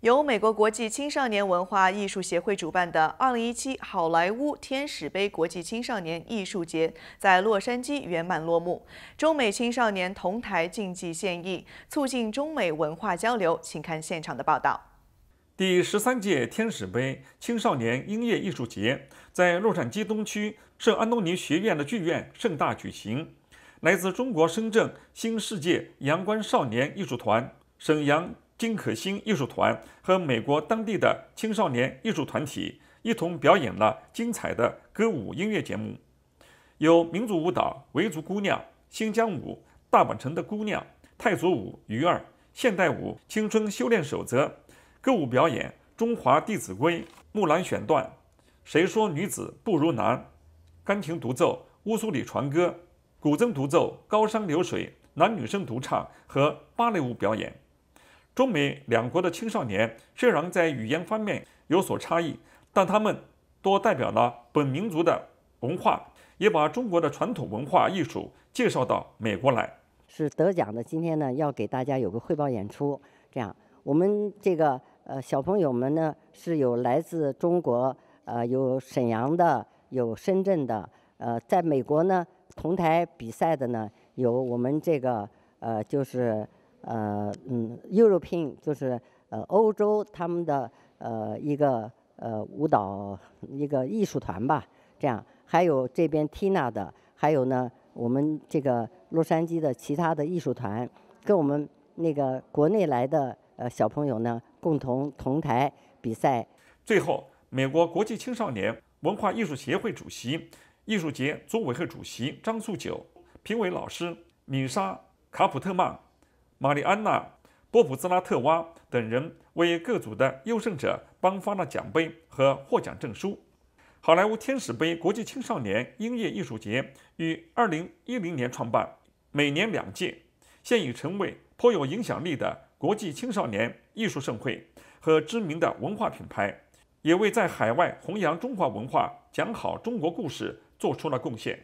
由美国国际青少年文化艺术协会主办的二零一七好莱坞天使杯国际青少年艺术节在洛杉矶圆满落幕。中美青少年同台竞技献艺，促进中美文化交流。请看现场的报道。第十三届天使杯青少年音乐艺术节在洛杉矶东区圣安东尼学院的剧院盛大举行。来自中国深圳新世界阳光少年艺术团、沈阳。金可欣艺术团和美国当地的青少年艺术团体一同表演了精彩的歌舞音乐节目，有民族舞蹈维族姑娘、新疆舞、大阪城的姑娘、太族舞鱼儿、现代舞青春修炼守则、歌舞表演《中华弟子规》、木兰选段、谁说女子不如男、钢琴独奏《乌苏里船歌》、古筝独奏《高山流水》、男女生独唱和芭蕾舞表演。中美两国的青少年虽然在语言方面有所差异，但他们都代表了本民族的文化，也把中国的传统文化艺术介绍到美国来。是得奖的，今天呢要给大家有个汇报演出。这样，我们这个呃小朋友们呢是有来自中国，呃有沈阳的，有深圳的，呃在美国呢同台比赛的呢有我们这个呃就是。呃，嗯 e u r o p a n 就是呃欧洲他们的呃一个呃舞蹈一个艺术团吧，这样还有这边 Tina 的，还有呢我们这个洛杉矶的其他的艺术团，跟我们那个国内来的呃小朋友呢共同同台比赛。最后，美国国际青少年文化艺术协会主席、艺术节组委会主席张素九，评委老师米莎卡普特曼。玛丽安娜、波普兹拉特娃等人为各组的优胜者颁发了奖杯和获奖证书。好莱坞天使杯国际青少年音乐艺术节于二零一零年创办，每年两届，现已成为颇有影响力的国际青少年艺术盛会和知名的文化品牌，也为在海外弘扬中华文化、讲好中国故事做出了贡献。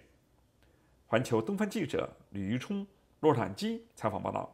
环球东方记者吕玉冲、洛坦基采访报道。